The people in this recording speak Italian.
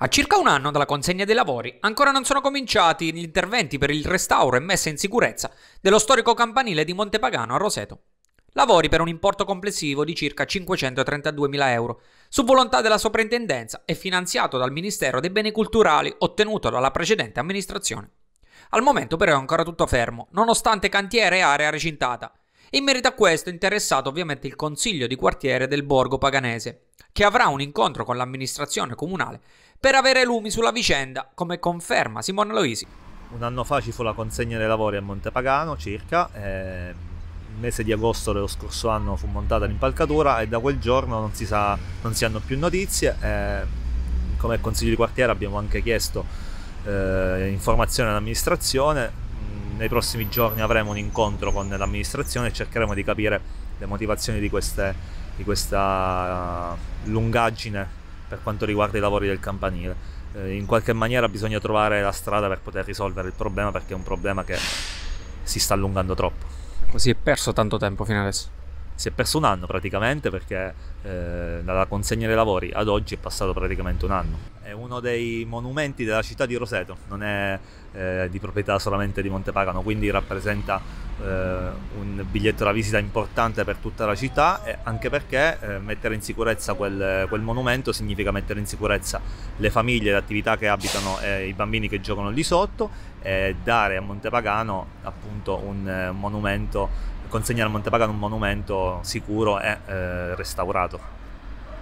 A circa un anno dalla consegna dei lavori, ancora non sono cominciati gli interventi per il restauro e messa in sicurezza dello storico campanile di Montepagano a Roseto. Lavori per un importo complessivo di circa 532.000 euro, su volontà della soprintendenza e finanziato dal Ministero dei Beni Culturali ottenuto dalla precedente amministrazione. Al momento però è ancora tutto fermo, nonostante cantiere e area recintata. In merito a questo è interessato ovviamente il Consiglio di quartiere del Borgo Paganese, che avrà un incontro con l'amministrazione comunale per avere lumi sulla vicenda, come conferma Simone Loisi. Un anno fa ci fu la consegna dei lavori a Montepagano circa, eh, il mese di agosto dello scorso anno fu montata l'impalcatura e da quel giorno non si, sa, non si hanno più notizie. Eh, come Consiglio di quartiere abbiamo anche chiesto eh, informazioni all'amministrazione, nei prossimi giorni avremo un incontro con l'amministrazione e cercheremo di capire le motivazioni di queste di questa eh, lungaggine per quanto riguarda i lavori del campanile. Eh, in qualche maniera bisogna trovare la strada per poter risolvere il problema perché è un problema che si sta allungando troppo. Ecco, si è perso tanto tempo fino adesso? Si è perso un anno praticamente perché eh, dalla consegna dei lavori ad oggi è passato praticamente un anno. È uno dei monumenti della città di Roseto, non è eh, di proprietà solamente di Montepagano, quindi rappresenta eh, un biglietto da visita importante per tutta la città, anche perché eh, mettere in sicurezza quel, quel, monumento significa mettere in sicurezza le famiglie, le attività che abitano e eh, i bambini che giocano lì sotto e dare a Montepagano appunto un eh, monumento, consegnare a Montepagano un monumento sicuro e eh, restaurato.